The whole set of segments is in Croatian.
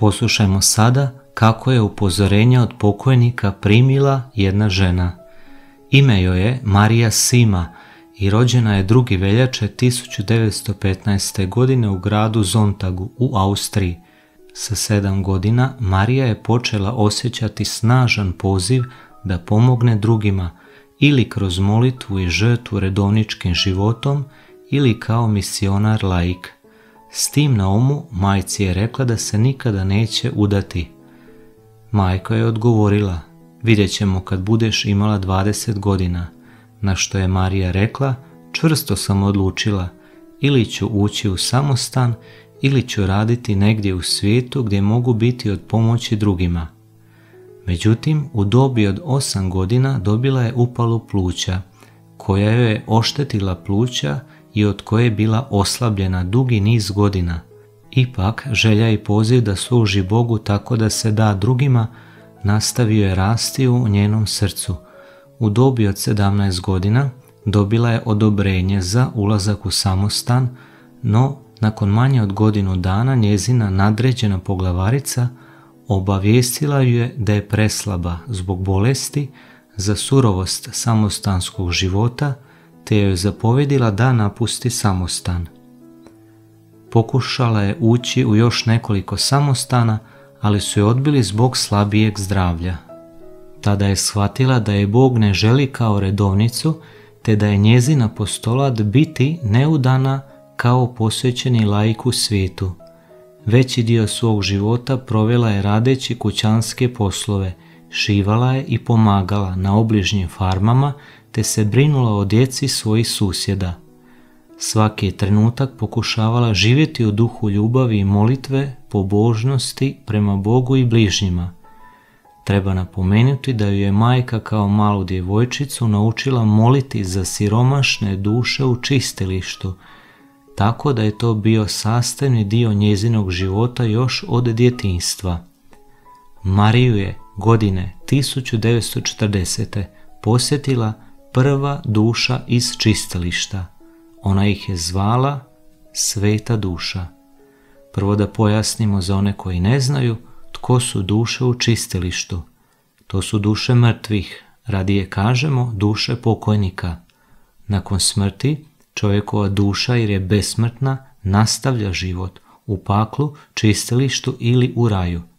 Poslušajmo sada kako je upozorenja od pokojnika primila jedna žena. Ime joj je Marija Sima i rođena je drugi veljače 1915. godine u gradu Zontagu u Austriji. Sa sedam godina Marija je počela osjećati snažan poziv da pomogne drugima ili kroz molitvu i žrtvu redovničkim životom ili kao misionar laik. S tim na umu majci je rekla da se nikada neće udati. Majka je odgovorila, vidjet ćemo kad budeš imala 20 godina, na što je Marija rekla, čvrsto sam odlučila, ili ću ući u samostan, ili ću raditi negdje u svijetu gdje mogu biti od pomoći drugima. Međutim, u dobi od 8 godina dobila je upalu pluća, koja joj je oštetila pluća i od koje je bila oslabljena dugi niz godina. Ipak želja i poziv da služi Bogu tako da se da drugima nastavio je rasti u njenom srcu. U dobi od 17 godina dobila je odobrenje za ulazak u samostan, no nakon manje od godinu dana njezina nadređena poglavarica obavijestila ju je da je preslaba zbog bolesti za surovost samostanskog života – te joj zapovedila da napusti samostan. Pokušala je ući u još nekoliko samostana, ali su je odbili zbog slabijeg zdravlja. Tada je shvatila da je Bog ne želi kao redovnicu, te da je njezina postolat biti neudana kao posvećeni lajku u svijetu. Veći dio svog života provela je radeći kućanske poslove – Šivala je i pomagala na obližnjim farmama te se brinula o djeci svojih susjeda. Svaki je trenutak pokušavala živjeti u duhu ljubavi i molitve, pobožnosti prema Bogu i bližnjima. Treba napomenuti da ju je majka kao malu djevojčicu naučila moliti za siromašne duše u čistilištu, tako da je to bio sastavni dio njezinog života još od djetinstva. Mariju je godine 1940. posjetila prva duša iz čistilišta. Ona ih je zvala Sveta duša. Prvo da pojasnimo za one koji ne znaju tko su duše u čistilištu. To su duše mrtvih, radije kažemo duše pokojnika. Nakon smrti čovjekova duša jer je besmrtna nastavlja život u paklu, čistilištu ili u raju.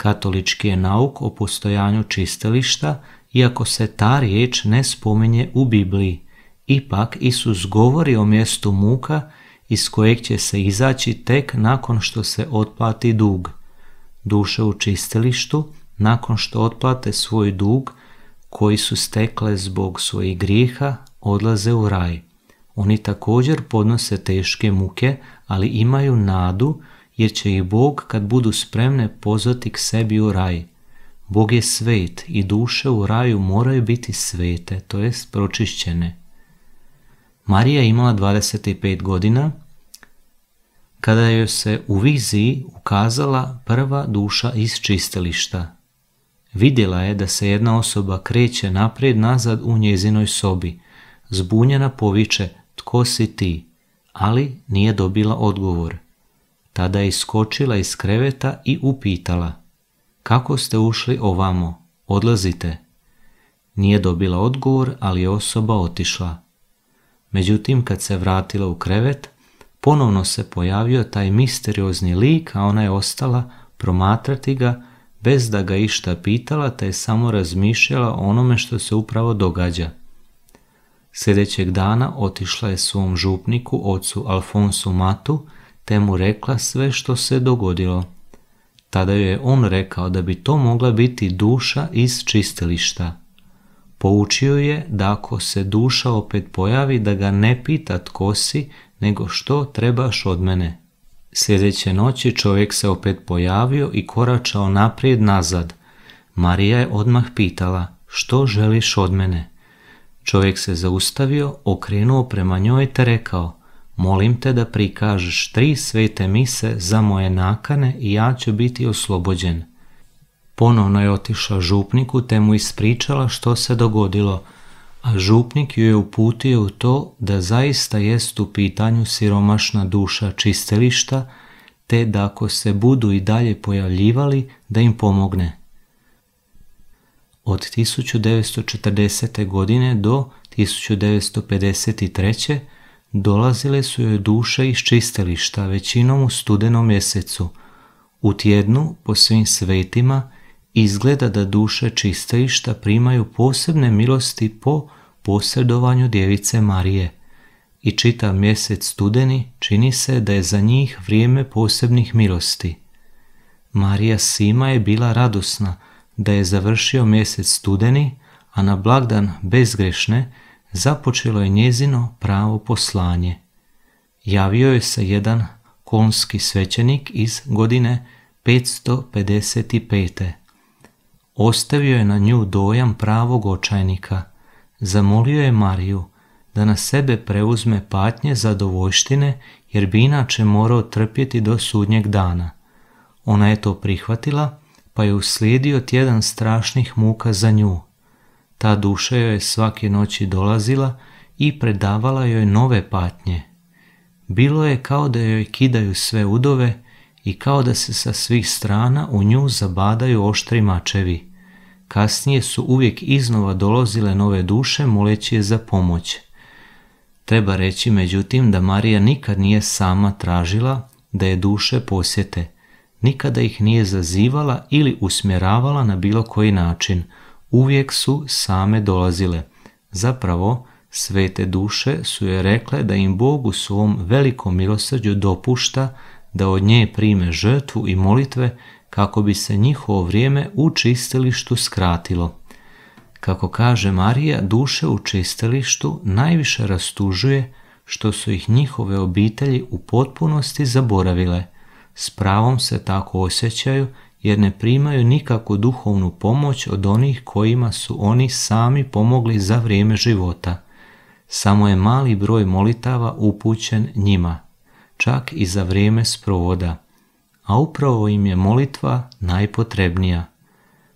Katolički je nauk o postojanju čistilišta, iako se ta riječ ne spominje u Bibliji. Ipak Isus govori o mjestu muka iz kojeg će se izaći tek nakon što se otplati dug. Duše u čistilištu, nakon što otplate svoj dug, koji su stekle zbog svojih grijeha, odlaze u raj. Oni također podnose teške muke, ali imaju nadu jer će ih Bog kad budu spremne pozvati k sebi u raj. Bog je svet i duše u raju moraju biti svete, to jest pročišćene. Marija imala 25 godina kada joj se u viziji ukazala prva duša iz čistilišta. Vidjela je da se jedna osoba kreće naprijed nazad u njezinoj sobi. Zbunjena poviče, tko si ti? Ali nije dobila odgovor. Tada je iskočila iz kreveta i upitala, kako ste ušli ovamo, odlazite. Nije dobila odgovor, ali je osoba otišla. Međutim, kad se vratila u krevet, ponovno se pojavio taj misteriozni lik, a ona je ostala promatrati ga bez da ga išta pitala, te je samo razmišljala o onome što se upravo događa. Sljedećeg dana otišla je svom župniku, ocu Alfonsu Matu, te mu rekla sve što se dogodilo. Tada joj je on rekao da bi to mogla biti duša iz čistilišta. Poučio je da ako se duša opet pojavi da ga ne pita tko si, nego što trebaš od mene. Sljedeće noći čovjek se opet pojavio i koračao naprijed nazad. Marija je odmah pitala, što želiš od mene? Čovjek se zaustavio, okrenuo prema njoj te rekao, Molim te da prikažeš tri svete mise za moje nakane i ja ću biti oslobođen. Ponovno je otišla župniku te mu ispričala što se dogodilo, a župnik ju je uputio u to da zaista jest u pitanju siromašna duša čistilišta te da ako se budu i dalje pojavljivali, da im pomogne. Od 1940. godine do 1953 Dolazile su joj duše iz čistilišta većinom u studenom mjesecu. U tjednu, po svim svetima, izgleda da duše čistilišta primaju posebne milosti po posredovanju djevice Marije. I čitav mjesec studeni čini se da je za njih vrijeme posebnih milosti. Marija Sima je bila radosna da je završio mjesec studeni, a na blagdan bezgrešne – započelo je njezino pravo poslanje. Javio je se jedan konski svećenik iz godine 555. Ostavio je na nju dojam pravog očajnika. Zamolio je Mariju da na sebe preuzme patnje zadovoljštine jer bi inače morao trpjeti do sudnjeg dana. Ona je to prihvatila pa je uslijedio tjedan strašnih muka za nju – ta duša joj je svake noći dolazila i predavala joj nove patnje. Bilo je kao da joj kidaju sve udove i kao da se sa svih strana u nju zabadaju oštri mačevi. Kasnije su uvijek iznova dolazile nove duše moleći je za pomoć. Treba reći međutim da Marija nikad nije sama tražila da je duše posjete, nikada ih nije zazivala ili usmjeravala na bilo koji način – uvijek su same dolazile. Zapravo, svete duše su je rekle da im Bog u svom velikom milosrđu dopušta da od nje prime žrtvu i molitve kako bi se njihovo vrijeme u čistilištu skratilo. Kako kaže Marija, duše u čistilištu najviše rastužuje što su ih njihove obitelji u potpunosti zaboravile. S pravom se tako osjećaju jer ne primaju nikakvu duhovnu pomoć od onih kojima su oni sami pomogli za vrijeme života. Samo je mali broj molitava upućen njima, čak i za vrijeme sprovoda, a upravo im je molitva najpotrebnija.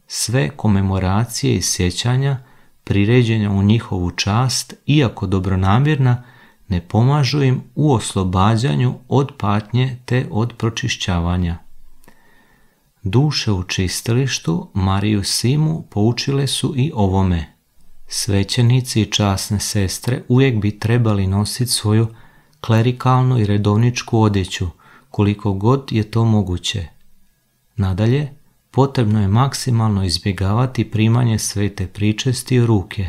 Sve komemoracije i sjećanja priređenja u njihovu čast, iako dobronamjerna, ne pomažu im u oslobađanju od patnje te od pročišćavanja. Duše u čistilištu Mariju Simu poučile su i ovome. Svećenici i časne sestre uvijek bi trebali nositi svoju klerikalnu i redovničku odjeću, koliko god je to moguće. Nadalje, potrebno je maksimalno izbjegavati primanje svete pričesti u ruke.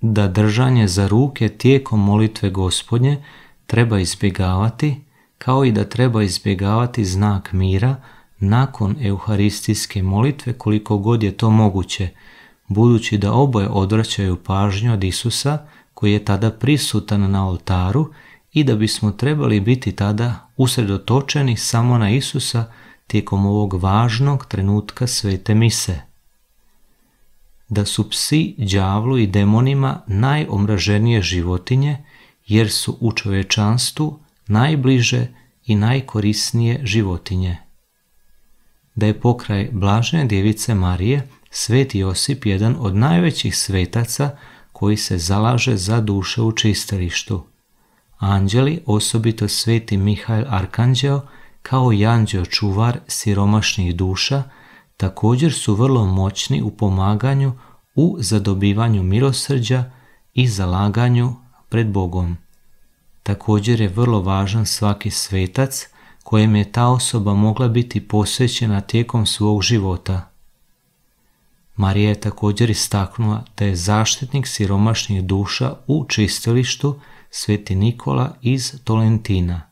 Da držanje za ruke tijekom molitve gospodnje treba izbjegavati, kao i da treba izbjegavati znak mira nakon euharistijske molitve koliko god je to moguće, budući da oboje odvraćaju pažnju od Isusa koji je tada prisutan na oltaru i da bismo trebali biti tada usredotočeni samo na Isusa tijekom ovog važnog trenutka svete mise. Da su psi, đavlu i demonima najomraženije životinje jer su u čovečanstvu najbliže i najkorisnije životinje da je pokraj Blažne djevice Marije sveti Josip jedan od najvećih svetaca koji se zalaže za duše u čistilištu. Anđeli, osobito sveti Mihajl Arkanđeo, kao i anđeo čuvar siromašnih duša, također su vrlo moćni u pomaganju u zadobivanju milosrđa i zalaganju pred Bogom. Također je vrlo važan svaki svetac kojem je ta osoba mogla biti posvećena tijekom svog života. Marija je također istaknula da je zaštitnik siromašnih duša u čistilištu Sveti Nikola iz Tolentina.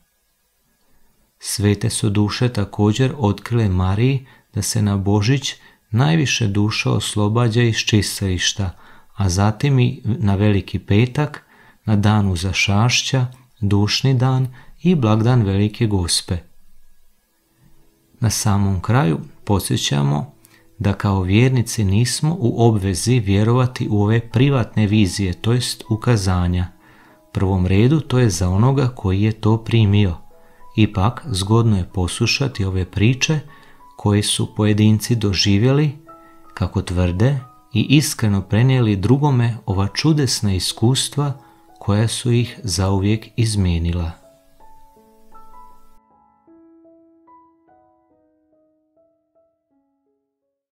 Svete su duše također otkrile Mariji da se na Božić najviše duša oslobađa iz čistilišta, a zatim i na Veliki petak, na dan uzašašća, dušni dan i blagdan Velike Gospe. Na samom kraju podsjećamo da kao vjernici nismo u obvezi vjerovati u ove privatne vizije, to jest ukazanja. Prvom redu to je za onoga koji je to primio. Ipak zgodno je poslušati ove priče koje su pojedinci doživjeli, kako tvrde, i iskreno prenijeli drugome ova čudesna iskustva koja su ih zauvijek izmijenila.